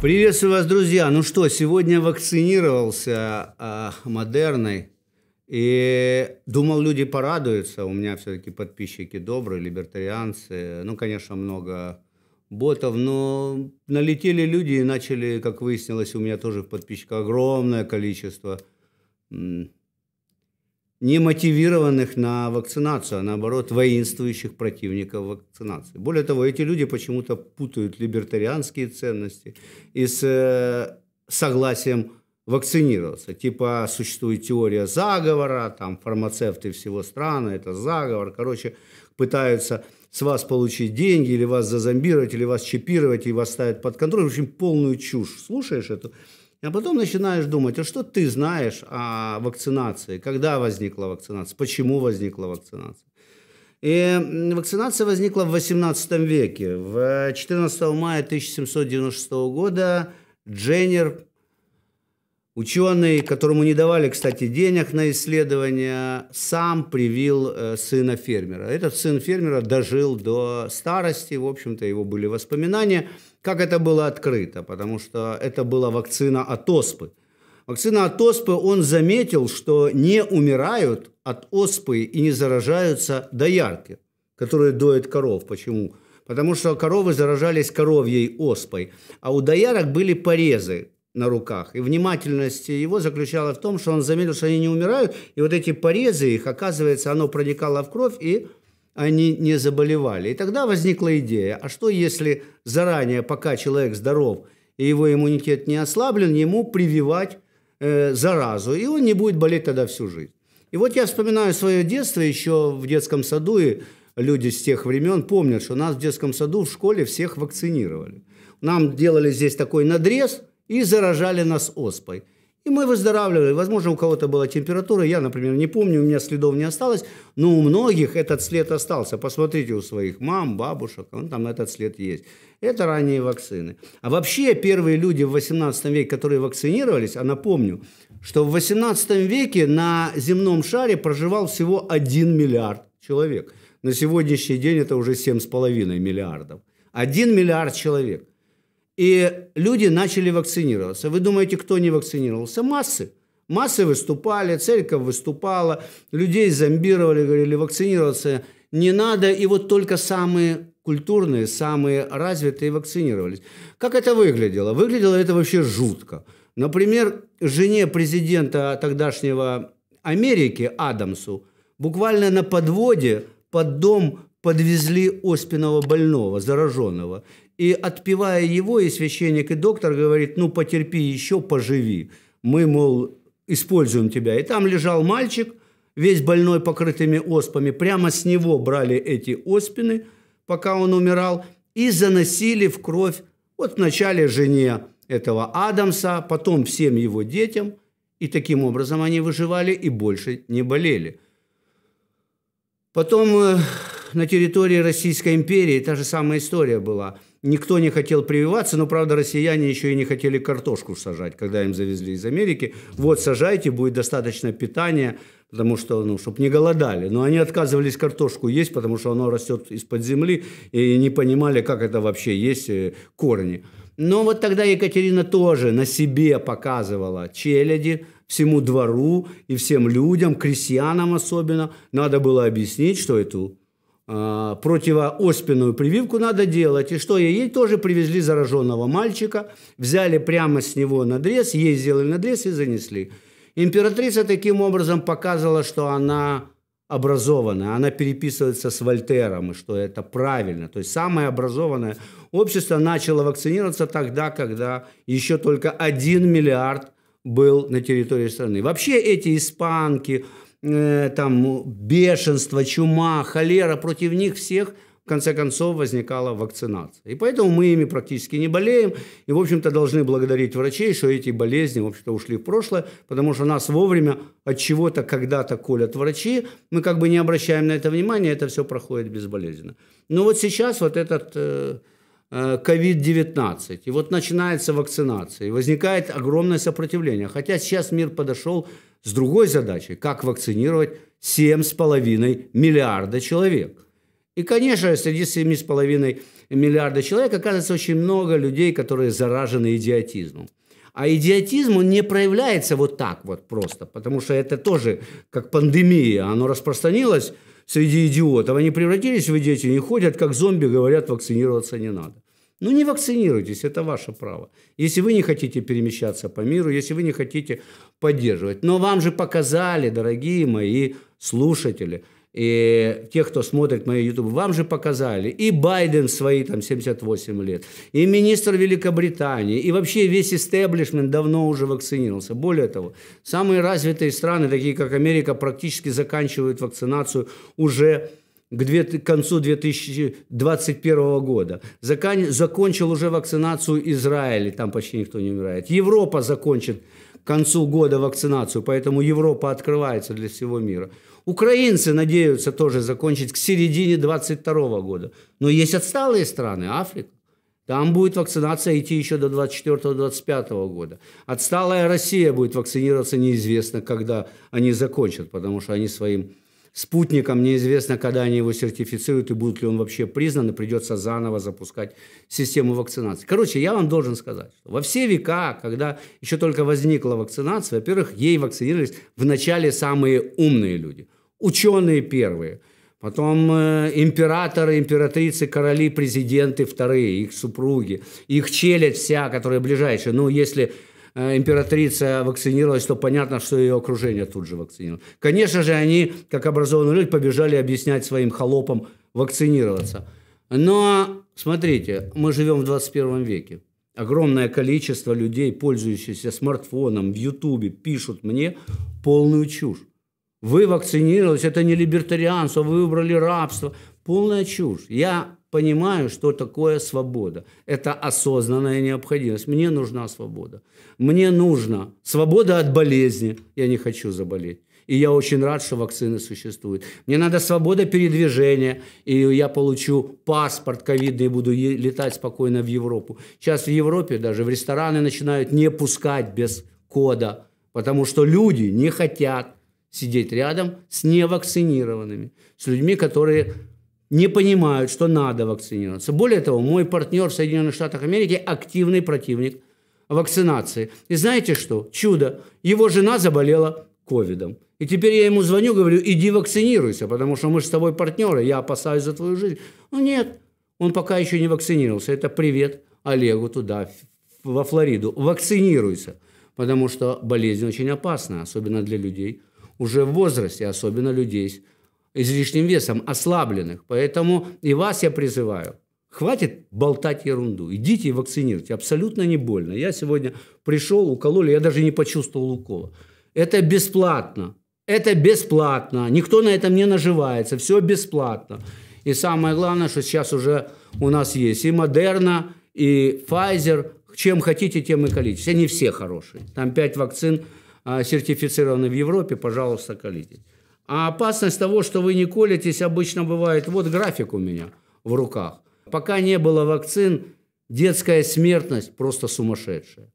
Приветствую вас, друзья. Ну что, сегодня вакцинировался э, модерной. И думал, люди порадуются. У меня все-таки подписчики добрые, либертарианцы. Ну, конечно, много ботов, но налетели люди и начали, как выяснилось, у меня тоже в подписчиках огромное количество не мотивированных на вакцинацию, а наоборот воинствующих противников вакцинации. Более того, эти люди почему-то путают либертарианские ценности и с э, согласием вакцинироваться. Типа существует теория заговора, там фармацевты всего страны, это заговор. Короче, пытаются с вас получить деньги, или вас зазомбировать, или вас чипировать, и вас ставят под контроль. В общем, полную чушь. Слушаешь эту а потом начинаешь думать, а что ты знаешь о вакцинации, когда возникла вакцинация, почему возникла вакцинация. И вакцинация возникла в 18 веке. В 14 мая 1796 года Дженнер Ученый, которому не давали, кстати, денег на исследования, сам привил э, сына фермера. Этот сын фермера дожил до старости, в общем-то, его были воспоминания, как это было открыто, потому что это была вакцина от оспы. Вакцина от оспы, он заметил, что не умирают от оспы и не заражаются доярки, которые доят коров. Почему? Потому что коровы заражались коровьей оспой, а у доярок были порезы, на руках. И внимательность его заключалась в том, что он заметил, что они не умирают, и вот эти порезы их, оказывается, оно проникало в кровь, и они не заболевали. И тогда возникла идея, а что если заранее, пока человек здоров, и его иммунитет не ослаблен, ему прививать э, заразу, и он не будет болеть тогда всю жизнь. И вот я вспоминаю свое детство еще в детском саду, и люди с тех времен помнят, что нас в детском саду в школе всех вакцинировали. Нам делали здесь такой надрез – и заражали нас оспой. И мы выздоравливали. Возможно, у кого-то была температура, я, например, не помню, у меня следов не осталось, но у многих этот след остался. Посмотрите у своих мам, бабушек, он там этот след есть. Это ранние вакцины. А вообще первые люди в 18 веке, которые вакцинировались, а напомню, что в 18 веке на земном шаре проживал всего 1 миллиард человек. На сегодняшний день это уже 7,5 миллиардов. 1 миллиард человек. И люди начали вакцинироваться. Вы думаете, кто не вакцинировался? Массы. Массы выступали, церковь выступала, людей зомбировали, говорили, вакцинироваться не надо. И вот только самые культурные, самые развитые вакцинировались. Как это выглядело? Выглядело это вообще жутко. Например, жене президента тогдашнего Америки Адамсу буквально на подводе под дом подвезли оспиного больного, зараженного. И отпивая его, и священник, и доктор говорит, ну, потерпи еще, поживи. Мы, мол, используем тебя. И там лежал мальчик, весь больной покрытыми оспами. Прямо с него брали эти оспины, пока он умирал, и заносили в кровь вот вначале жене этого Адамса, потом всем его детям. И таким образом они выживали и больше не болели. Потом э, на территории Российской империи та же самая история была. Никто не хотел прививаться, но, правда, россияне еще и не хотели картошку сажать, когда им завезли из Америки. Вот, сажайте, будет достаточно питания, потому что, ну, чтобы не голодали. Но они отказывались картошку есть, потому что оно растет из-под земли, и не понимали, как это вообще есть э, корни. Но вот тогда Екатерина тоже на себе показывала челяди, всему двору и всем людям, крестьянам особенно, надо было объяснить, что эту а, противооспенную прививку надо делать. И что ей? Ей тоже привезли зараженного мальчика, взяли прямо с него надрез, ей сделали надрез и занесли. Императрица таким образом показывала, что она образованная, она переписывается с Вольтером, и что это правильно. То есть самое образованное общество начало вакцинироваться тогда, когда еще только 1 миллиард был на территории страны. Вообще эти испанки, Э, там ну, бешенство, чума, холера, против них всех в конце концов возникала вакцинация. И поэтому мы ими практически не болеем. И, в общем-то, должны благодарить врачей, что эти болезни, в общем-то, ушли в прошлое, потому что нас вовремя от чего-то когда-то колят врачи. Мы как бы не обращаем на это внимания, это все проходит безболезненно. Но вот сейчас вот этот... Э, COVID-19. Э, и вот начинается вакцинация, и возникает огромное сопротивление. Хотя сейчас мир подошел с другой задачей, как вакцинировать 7,5 миллиарда человек. И, конечно, среди 7,5 миллиарда человек оказывается очень много людей, которые заражены идиотизмом. А идиотизм, он не проявляется вот так вот просто, потому что это тоже как пандемия, оно распространилось среди идиотов. Они превратились в идиотов и ходят, как зомби, говорят, вакцинироваться не надо. Ну, не вакцинируйтесь, это ваше право. Если вы не хотите перемещаться по миру, если вы не хотите поддерживать. Но вам же показали, дорогие мои слушатели – и те, кто смотрит мои YouTube, вам же показали, и Байден свои там 78 лет, и министр Великобритании, и вообще весь истеблишмент давно уже вакцинировался. Более того, самые развитые страны, такие как Америка, практически заканчивают вакцинацию уже к, две, к концу 2021 года. Закан, закончил уже вакцинацию Израиль, там почти никто не умирает. Европа закончит к концу года вакцинацию, поэтому Европа открывается для всего мира. Украинцы надеются тоже закончить к середине 2022 года. Но есть отсталые страны, Африка. Там будет вакцинация идти еще до 2024-2025 года. Отсталая Россия будет вакцинироваться неизвестно, когда они закончат, потому что они своим спутником. Неизвестно, когда они его сертифицируют и будут ли он вообще признан, и придется заново запускать систему вакцинации. Короче, я вам должен сказать, что во все века, когда еще только возникла вакцинация, во-первых, ей вакцинировались вначале самые умные люди, ученые первые, потом э, императоры, императрицы, короли, президенты вторые, их супруги, их челядь вся, которая ближайшая. Ну, если Э, императрица вакцинировалась, то понятно, что ее окружение тут же вакцинировало. Конечно же, они, как образованные люди, побежали объяснять своим холопам вакцинироваться. Но, смотрите, мы живем в 21 веке. Огромное количество людей, пользующихся смартфоном, в Ютубе, пишут мне полную чушь. Вы вакцинировались, это не либертарианство, вы выбрали рабство. Полная чушь. Я понимаю, что такое свобода. Это осознанная необходимость. Мне нужна свобода. Мне нужна свобода от болезни. Я не хочу заболеть. И я очень рад, что вакцины существуют. Мне надо свобода передвижения, и я получу паспорт ковидный и буду летать спокойно в Европу. Сейчас в Европе даже в рестораны начинают не пускать без кода, потому что люди не хотят сидеть рядом с невакцинированными, с людьми, которые не понимают, что надо вакцинироваться. Более того, мой партнер в Соединенных Штатах Америки активный противник вакцинации. И знаете что? Чудо. Его жена заболела ковидом. И теперь я ему звоню, говорю, иди вакцинируйся, потому что мы же с тобой партнеры, я опасаюсь за твою жизнь. Ну нет, он пока еще не вакцинировался. Это привет Олегу туда, во Флориду. Вакцинируйся, потому что болезнь очень опасна, особенно для людей уже в возрасте, особенно людей излишним весом, ослабленных. Поэтому и вас я призываю. Хватит болтать ерунду. Идите и вакцинируйте. Абсолютно не больно. Я сегодня пришел, укололи, я даже не почувствовал укола. Это бесплатно. Это бесплатно. Никто на этом не наживается. Все бесплатно. И самое главное, что сейчас уже у нас есть и Модерна, и Pfizer. Чем хотите, тем и колитесь. Они все хорошие. Там пять вакцин а, сертифицированы в Европе. Пожалуйста, колитесь. А опасность того, что вы не колитесь, обычно бывает. Вот график у меня в руках. Пока не было вакцин, детская смертность просто сумасшедшая.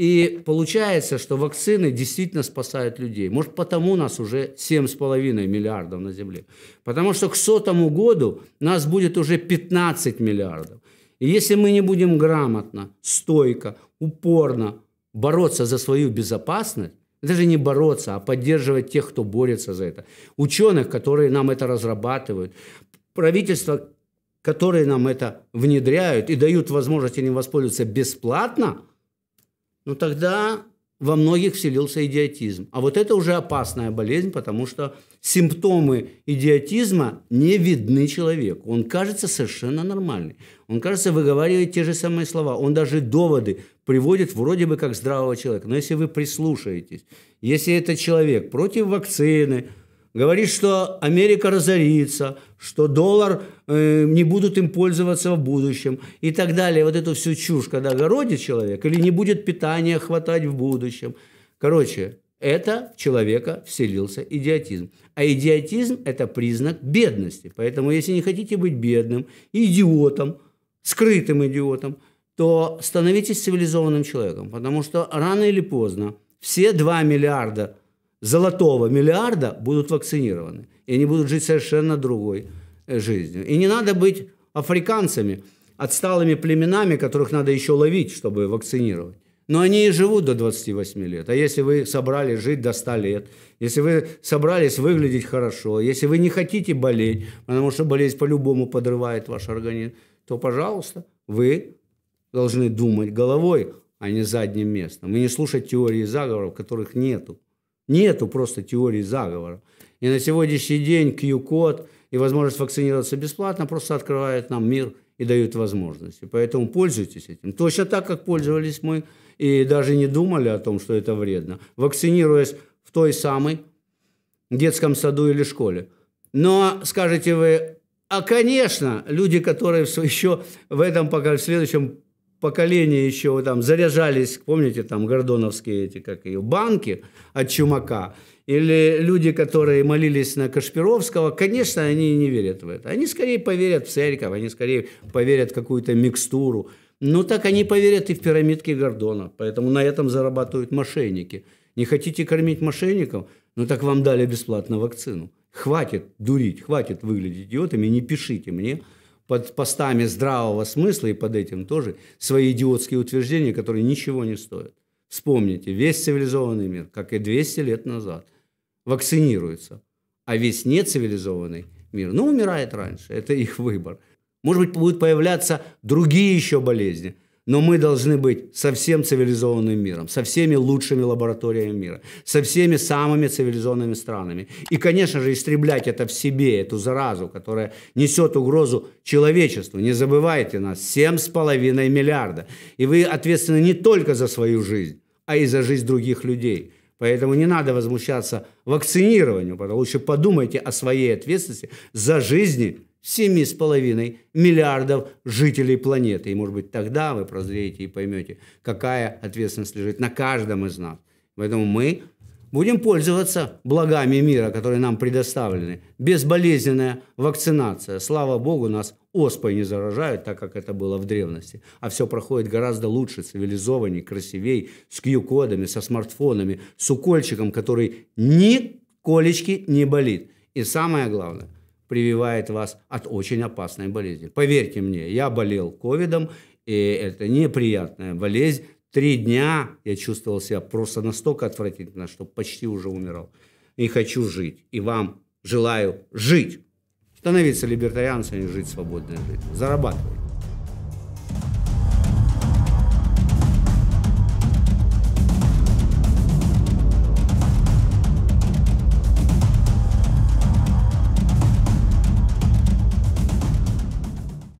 И получается, что вакцины действительно спасают людей. Может, потому нас уже 7,5 миллиардов на Земле. Потому что к сотому году нас будет уже 15 миллиардов. И если мы не будем грамотно, стойко, упорно бороться за свою безопасность, даже не бороться, а поддерживать тех, кто борется за это. Ученых, которые нам это разрабатывают. правительства, которые нам это внедряют и дают возможность им воспользоваться бесплатно, ну тогда во многих вселился идиотизм. А вот это уже опасная болезнь, потому что симптомы идиотизма не видны человеку. Он кажется совершенно нормальный. Он, кажется, выговаривает те же самые слова. Он даже доводы приводит вроде бы как здравого человека. Но если вы прислушаетесь, если этот человек против вакцины, говорит, что Америка разорится, что доллар э, не будут им пользоваться в будущем и так далее. Вот эту всю чушь, когда огородит человек или не будет питания хватать в будущем. Короче, это в человека вселился идиотизм. А идиотизм – это признак бедности. Поэтому, если не хотите быть бедным, идиотом, скрытым идиотом – то становитесь цивилизованным человеком, потому что рано или поздно все 2 миллиарда золотого миллиарда будут вакцинированы, и они будут жить совершенно другой э, жизнью. И не надо быть африканцами, отсталыми племенами, которых надо еще ловить, чтобы вакцинировать. Но они и живут до 28 лет. А если вы собрались жить до 100 лет, если вы собрались выглядеть хорошо, если вы не хотите болеть, потому что болезнь по-любому подрывает ваш организм, то, пожалуйста, вы должны думать головой, а не задним местом. И не слушать теории заговоров, которых нету. Нету просто теории заговора. И на сегодняшний день Q-код и возможность вакцинироваться бесплатно просто открывает нам мир и дают возможности. Поэтому пользуйтесь этим. Точно так, как пользовались мы, и даже не думали о том, что это вредно, вакцинируясь в той самой детском саду или школе. Но скажете вы, а, конечно, люди, которые еще в этом пока в следующем поколения еще там заряжались, помните, там гордоновские эти, как ее, банки от чумака, или люди, которые молились на Кашпировского, конечно, они не верят в это. Они скорее поверят в церковь, они скорее поверят в какую-то микстуру. Но так они поверят и в пирамидки Гордона, поэтому на этом зарабатывают мошенники. Не хотите кормить мошенников? Ну так вам дали бесплатно вакцину. Хватит дурить, хватит выглядеть идиотами, не пишите мне, под постами здравого смысла и под этим тоже свои идиотские утверждения, которые ничего не стоят. Вспомните, весь цивилизованный мир, как и 200 лет назад, вакцинируется, а весь нецивилизованный мир, ну, умирает раньше, это их выбор. Может быть, будут появляться другие еще болезни – но мы должны быть со всем цивилизованным миром, со всеми лучшими лабораториями мира, со всеми самыми цивилизованными странами. И, конечно же, истреблять это в себе, эту заразу, которая несет угрозу человечеству. Не забывайте нас, 7,5 миллиарда. И вы ответственны не только за свою жизнь, а и за жизнь других людей. Поэтому не надо возмущаться вакцинированию, потому что подумайте о своей ответственности за жизни 7,5 миллиардов жителей планеты. И, может быть, тогда вы прозреете и поймете, какая ответственность лежит на каждом из нас. Поэтому мы будем пользоваться благами мира, которые нам предоставлены. Безболезненная вакцинация. Слава богу, нас оспой не заражают, так как это было в древности. А все проходит гораздо лучше, цивилизованнее, красивей, с QR-кодами, со смартфонами, с укольчиком, который ни колечки не болит. И самое главное, прививает вас от очень опасной болезни. Поверьте мне, я болел ковидом, и это неприятная болезнь. Три дня я чувствовал себя просто настолько отвратительно, что почти уже умирал. И хочу жить. И вам желаю жить. Становиться либертарианцами, жить свободной жизнью. Зарабатывать.